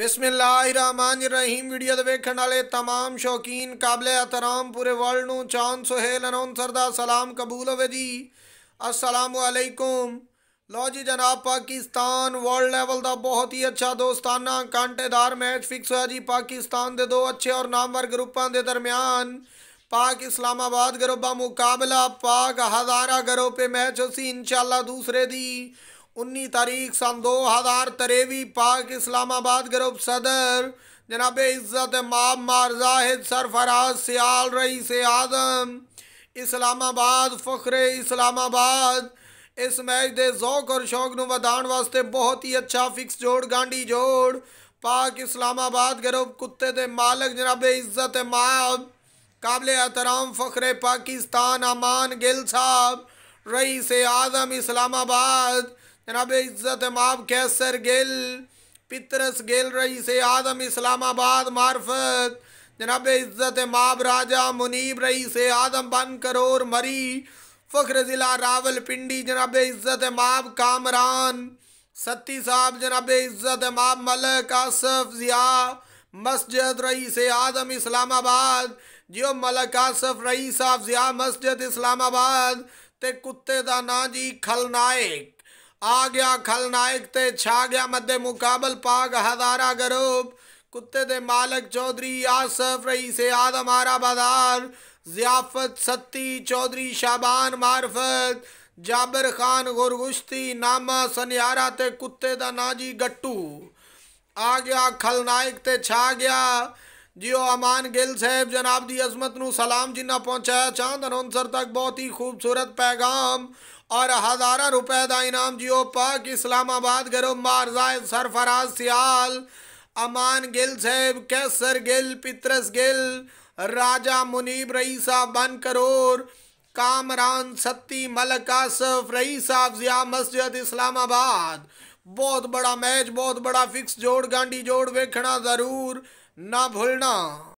ਬਿਸਮਿਲ੍ਲਾਹਿਰਰਹਿਮਾਨਿਰਰਹੀਮ video ਦੇ ਵੇਖਣ ਵਾਲੇ तमाम ਸ਼ੌਕੀਨ ਕਾਬਲੇ ਅਤਰਾਮ ਪੂਰੇ ਵਰਲਡ ਨੂੰ ਚਾਂਦ ਸੁਹੇਲ ਅਨੌਂਸਰ ਦਾ ਸਲਾਮ ਕਬੂਲ ਹੋਵੇ ਜੀ ਅਸਲਾਮੁ ਅਲੈਕੁਮ ਲੋ ਜੀ ਜਨਾਬ ਪਾਕਿਸਤਾਨ ਵਰਲਡ ਲੈਵਲ ਦਾ ਬਹੁਤ ਹੀ ਅੱਛਾ ਦੋਸਤਾਨਾ ਕਾਂਟੇਦਾਰ ਮੈਚ ਫਿਕਸ ਹੋਇਆ ਜੀ ਪਾਕਿਸਤਾਨ ਦੇ ਦੋ ਅੱਛੇ ਔਰ ਨਾਮਵਰ ਗਰੁੱਪਾਂ ਦੇ ਦਰਮਿਆਨ पाक इस्लामाबाद गरोबा मुकाबला पाक हजारा गरों पे मैच उसी इंशाल्लाह दूसरे दी उन्नीस तारीख सन दो हज़ार तरेवी पाक इस्लामाबाद ग्रुप सदर जनाब इज़्ज़त माम मारजाहिद सरफराज सियाल रईस आज़म इस्लामाबाद फ़खरे इस्लामाबाद इस मैच के जौक और शौक न ਵਧਾਉਣ ਵਾਸਤੇ ਬਹੁਤ ਹੀ ਅੱਛਾ ਫਿਕਸ ਜੋੜ ਗਾਂਢੀ ਜੋੜ ਪਾਕ ਇਸਲਾਮਾਬਾਦ ਗਰੁੱਪ ਕੁੱਤੇ मालक जनाब इज़्ज़त ਇੱਜ਼ਤ ਮਾਬ ਕਾਬਲ ਅਤਰਾਮ पाकिस्तान अमान गिल साहब ਸਾਹਿਬ ਰਈਸ ਆਜ਼ਮ ਇਸਲਾਮਾਬਾਦ जनाब इज़्ज़त माब कैसर गिल पितरस गिल रही रईस आदम इस्लामाबाद मार्फत जनाब इज़्ज़त माब राजा मुनीब रही से आदम बन करोर मरी फ़ख्र ज़िला रावल पिंडी जनाब इज़्ज़त माब कामरान सत्ती साहब जनाब इज़्ज़त माब मलक आसफ ज़िया मस्जिद रही रईस आदम इस्लामाबाद जियो मलक आसफ रही साहब ज़िया मस्जिद इस्लामाबाद ते कुत्ते दा ना जी खलनायक आ गया खलनायक ते छा गया मध्य मुकाबल पाग हजारा गरूब कुत्ते दे मालक चौधरी आसफ रईस आदम आरा बादार जियाफत सत्ती चौधरी शाबान मार्फत जाबर खान गुरगुश्ती नामा सन्यारा ते कुत्ते दा नाजी गट्टू आ गया खलनायक ते छा गया जियो अमान गिल साहब जनाब ਦੀ अजमत ਨੂੰ सलाम जिन्ना पहुँचाया ਚਾਂਦ ਅਨੌਂਸਰ तक बहुत ही खूबसूरत पैगाम और हज़ारा रुपए का इनाम जियो पाक इस्लामाबाद गरो मारजायद सरफराज सियाल अमान गिल साहब कैसर गिल पितरस गिल राजा मुनीब रईसा बन करोर कामरान सत्ती मलक आसफ रईसा जिया मस्जिद इस्लामाबाद बहुत बड़ा मैच बहुत बड़ा फिक्स जोड़ गांडी जोड़ वेखना ज़रूर ना भूलना